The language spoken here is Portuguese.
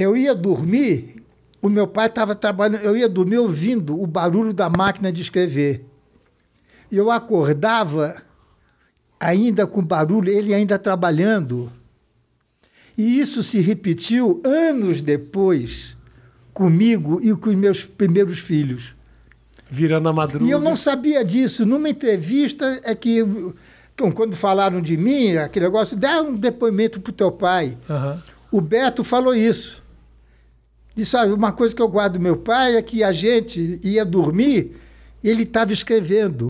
Eu ia dormir, o meu pai estava trabalhando, eu ia dormir ouvindo o barulho da máquina de escrever. E eu acordava ainda com barulho, ele ainda trabalhando. E isso se repetiu anos depois comigo e com os meus primeiros filhos. Virando a madruga. E eu não sabia disso. Numa entrevista é que, quando falaram de mim, aquele negócio, dá um depoimento para o teu pai. Uhum. O Beto falou isso. Disse, uma coisa que eu guardo do meu pai é que a gente ia dormir, ele estava escrevendo.